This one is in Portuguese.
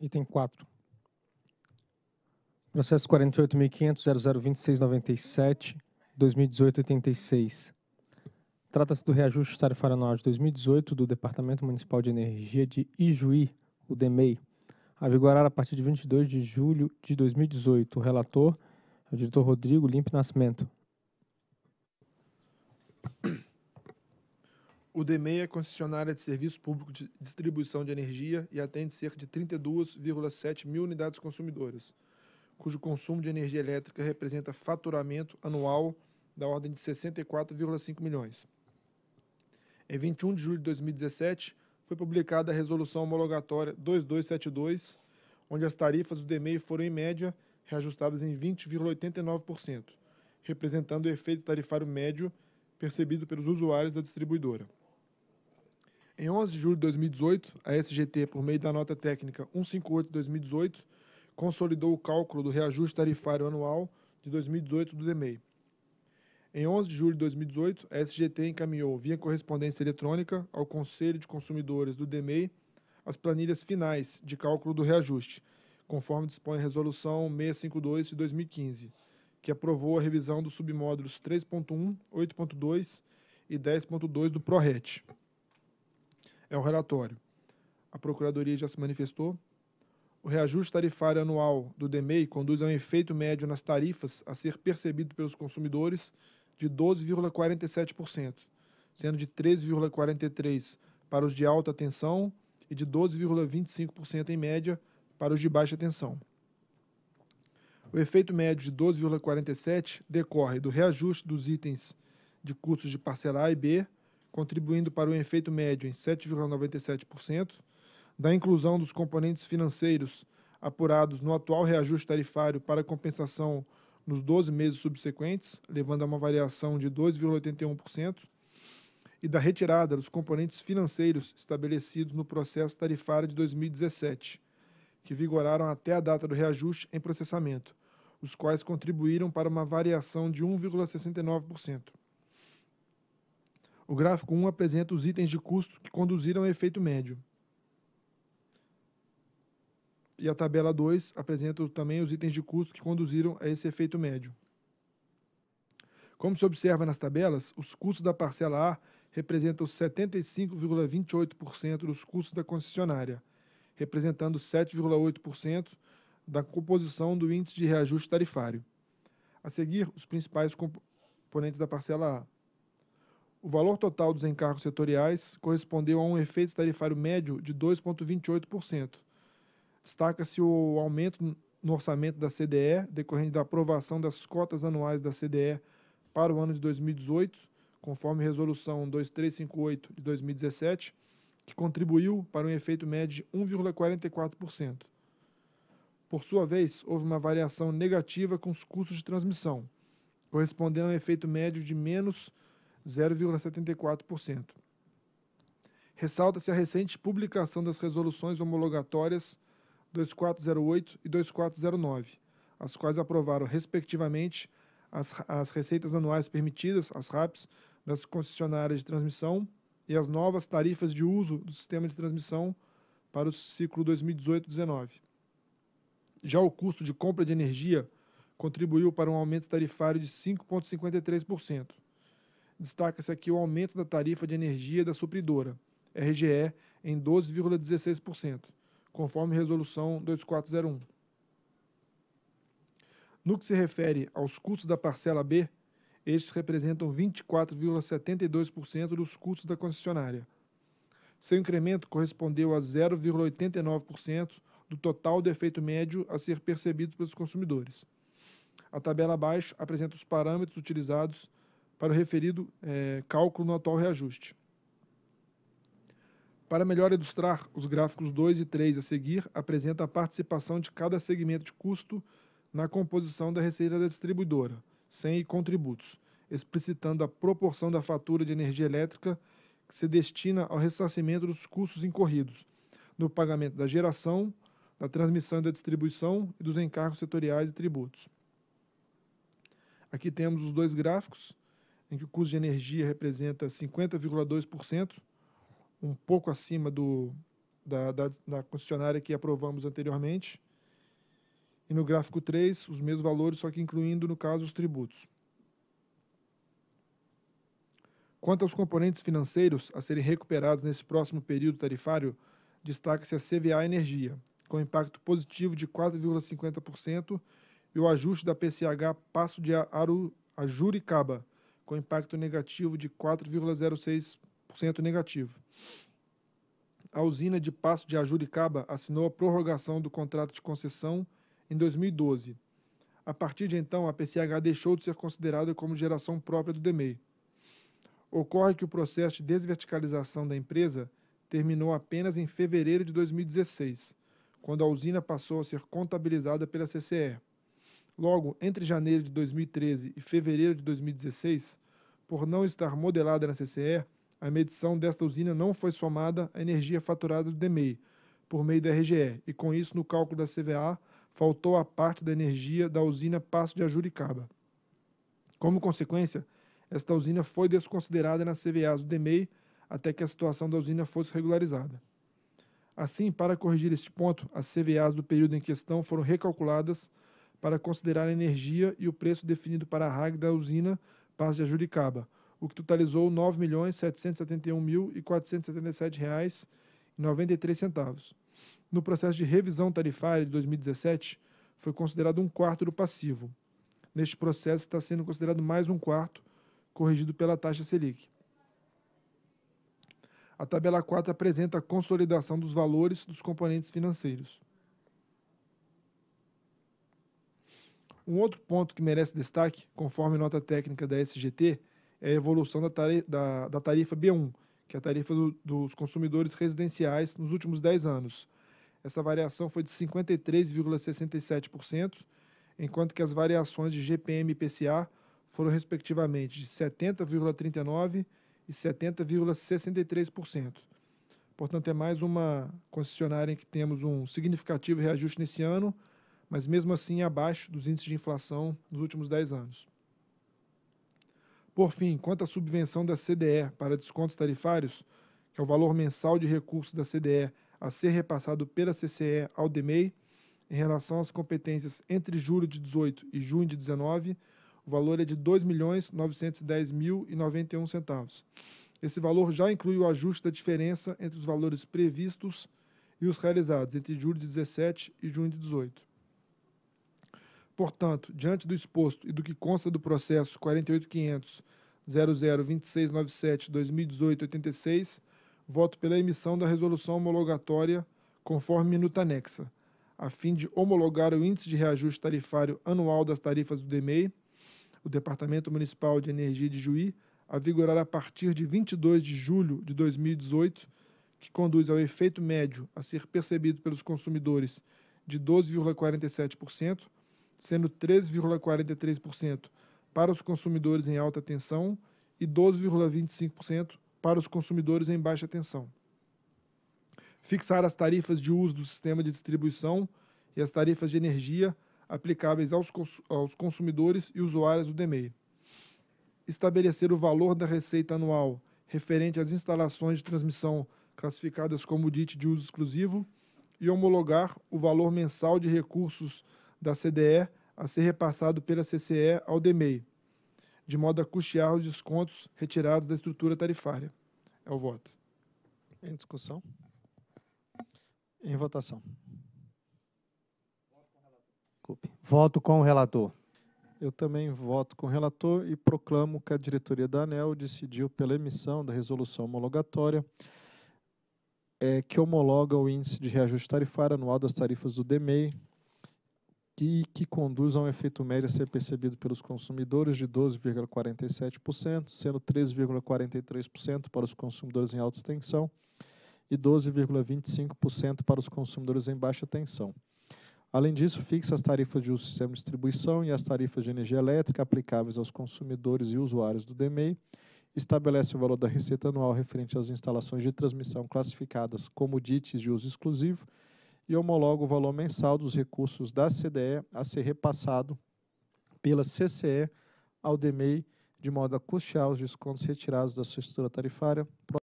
item 4. Processo 48.500.002697, 2018-86. Trata-se do reajuste tarifário anual de 2018 do Departamento Municipal de Energia de Ijuí, o DEMEI, a vigorar a partir de 22 de julho de 2018. O relator é o diretor Rodrigo Limpe Nascimento. O DMEI é concessionária de serviço público de distribuição de energia e atende cerca de 32,7 mil unidades consumidoras, cujo consumo de energia elétrica representa faturamento anual da ordem de 64,5 milhões. Em 21 de julho de 2017, foi publicada a Resolução Homologatória 2272, onde as tarifas do DMEI foram, em média, reajustadas em 20,89%, representando o efeito tarifário médio percebido pelos usuários da distribuidora. Em 11 de julho de 2018, a SGT, por meio da nota técnica 158-2018, consolidou o cálculo do reajuste tarifário anual de 2018 do DEMEI. Em 11 de julho de 2018, a SGT encaminhou, via correspondência eletrônica, ao Conselho de Consumidores do DEMEI as planilhas finais de cálculo do reajuste, conforme dispõe a Resolução 652 de 2015, que aprovou a revisão dos submódulos 3.1, 8.2 e 10.2 do PRORET é o relatório. A Procuradoria já se manifestou. O reajuste tarifário anual do DMEI conduz a um efeito médio nas tarifas a ser percebido pelos consumidores de 12,47%, sendo de 13,43% para os de alta tensão e de 12,25% em média para os de baixa tensão. O efeito médio de 12,47 decorre do reajuste dos itens de custos de parcela A e B, contribuindo para o efeito médio em 7,97%, da inclusão dos componentes financeiros apurados no atual reajuste tarifário para compensação nos 12 meses subsequentes, levando a uma variação de 2,81%, e da retirada dos componentes financeiros estabelecidos no processo tarifário de 2017, que vigoraram até a data do reajuste em processamento, os quais contribuíram para uma variação de 1,69%. O gráfico 1 apresenta os itens de custo que conduziram ao efeito médio. E a tabela 2 apresenta também os itens de custo que conduziram a esse efeito médio. Como se observa nas tabelas, os custos da parcela A representam 75,28% dos custos da concessionária, representando 7,8% da composição do índice de reajuste tarifário. A seguir, os principais componentes da parcela A. O valor total dos encargos setoriais correspondeu a um efeito tarifário médio de 2,28%. Destaca-se o aumento no orçamento da CDE, decorrente da aprovação das cotas anuais da CDE para o ano de 2018, conforme Resolução 2358 de 2017, que contribuiu para um efeito médio de 1,44%. Por sua vez, houve uma variação negativa com os custos de transmissão, correspondendo a um efeito médio de menos 0,74%. Ressalta-se a recente publicação das resoluções homologatórias 2408 e 2409, as quais aprovaram, respectivamente, as, as receitas anuais permitidas, as RAPs, das concessionárias de transmissão e as novas tarifas de uso do sistema de transmissão para o ciclo 2018-19. Já o custo de compra de energia contribuiu para um aumento tarifário de 5,53% destaca-se aqui o aumento da tarifa de energia da supridora, RGE, em 12,16%, conforme resolução 2401. No que se refere aos custos da parcela B, estes representam 24,72% dos custos da concessionária. Seu incremento correspondeu a 0,89% do total de efeito médio a ser percebido pelos consumidores. A tabela abaixo apresenta os parâmetros utilizados para o referido é, cálculo no atual reajuste. Para melhor ilustrar, os gráficos 2 e 3 a seguir apresenta a participação de cada segmento de custo na composição da receita da distribuidora, sem contributos, explicitando a proporção da fatura de energia elétrica que se destina ao ressarcimento dos custos incorridos no pagamento da geração, da transmissão e da distribuição e dos encargos setoriais e tributos. Aqui temos os dois gráficos em que o custo de energia representa 50,2%, um pouco acima do, da, da, da, concessionária que aprovamos anteriormente. E no gráfico 3, os mesmos valores, só que incluindo, no caso, os tributos. Quanto aos componentes financeiros a serem recuperados nesse próximo período tarifário, destaca-se a CVA Energia, com impacto positivo de 4,50% e o ajuste da PCH Passo de Aru, a Juricaba, com impacto negativo de 4,06% negativo. A usina de Passo de Ajuricaba assinou a prorrogação do contrato de concessão em 2012. A partir de então, a PCH deixou de ser considerada como geração própria do DEMEI. Ocorre que o processo de desverticalização da empresa terminou apenas em fevereiro de 2016, quando a usina passou a ser contabilizada pela CCE. Logo, entre janeiro de 2013 e fevereiro de 2016, por não estar modelada na CCE, a medição desta usina não foi somada à energia faturada do DMEI, por meio da RGE, e com isso, no cálculo da CVA, faltou a parte da energia da usina Passo de Ajuricaba. Como consequência, esta usina foi desconsiderada nas CVAs do DMEI até que a situação da usina fosse regularizada. Assim, para corrigir este ponto, as CVAs do período em questão foram recalculadas para considerar a energia e o preço definido para a RAG da usina Paz de Ajuricaba, o que totalizou R$ 9.771.477,93. No processo de revisão tarifária de 2017, foi considerado um quarto do passivo. Neste processo está sendo considerado mais um quarto, corrigido pela taxa Selic. A tabela 4 apresenta a consolidação dos valores dos componentes financeiros. Um outro ponto que merece destaque, conforme nota técnica da SGT, é a evolução da, tarifa, da, da tarifa B1, que é a tarifa do, dos consumidores residenciais nos últimos 10 anos. Essa variação foi de 53,67%, enquanto que as variações de GPM e PCA foram respectivamente de 70,39% e 70,63%. Portanto, é mais uma concessionária em que temos um significativo reajuste nesse ano, mas mesmo assim abaixo dos índices de inflação nos últimos 10 anos. Por fim, quanto à subvenção da CDE para descontos tarifários, que é o valor mensal de recursos da CDE a ser repassado pela CCE ao DMEI, em relação às competências entre julho de 18 e junho de 19, o valor é de R$ 2.910.091 centavos. Esse valor já inclui o ajuste da diferença entre os valores previstos e os realizados entre julho de 17 e junho de 18. Portanto, diante do exposto e do que consta do processo 48500 2018 86, voto pela emissão da resolução homologatória conforme minuta anexa, a fim de homologar o índice de reajuste tarifário anual das tarifas do DMEI, o Departamento Municipal de Energia de Juí, a vigorar a partir de 22 de julho de 2018, que conduz ao efeito médio a ser percebido pelos consumidores de 12,47% sendo 13,43% para os consumidores em alta tensão e 12,25% para os consumidores em baixa tensão. Fixar as tarifas de uso do sistema de distribuição e as tarifas de energia aplicáveis aos, cons aos consumidores e usuários do DMEI. Estabelecer o valor da receita anual referente às instalações de transmissão classificadas como DIT de uso exclusivo e homologar o valor mensal de recursos da CDE a ser repassado pela CCE ao DMEI, de modo a custear os descontos retirados da estrutura tarifária. É o voto. Em discussão? Em votação. Desculpe. Voto com o relator. Eu também voto com o relator e proclamo que a diretoria da ANEL decidiu pela emissão da resolução homologatória é, que homologa o índice de reajuste tarifário anual das tarifas do DMEI que conduz a um efeito médio a ser percebido pelos consumidores de 12,47%, sendo 13,43% para os consumidores em alta tensão e 12,25% para os consumidores em baixa tensão. Além disso, fixa as tarifas de uso do sistema de distribuição e as tarifas de energia elétrica aplicáveis aos consumidores e usuários do DMEI, estabelece o valor da receita anual referente às instalações de transmissão classificadas como DITs de uso exclusivo, e homologa o valor mensal dos recursos da CDE a ser repassado pela CCE ao DMEI, de modo a custear os descontos retirados da sua estrutura tarifária.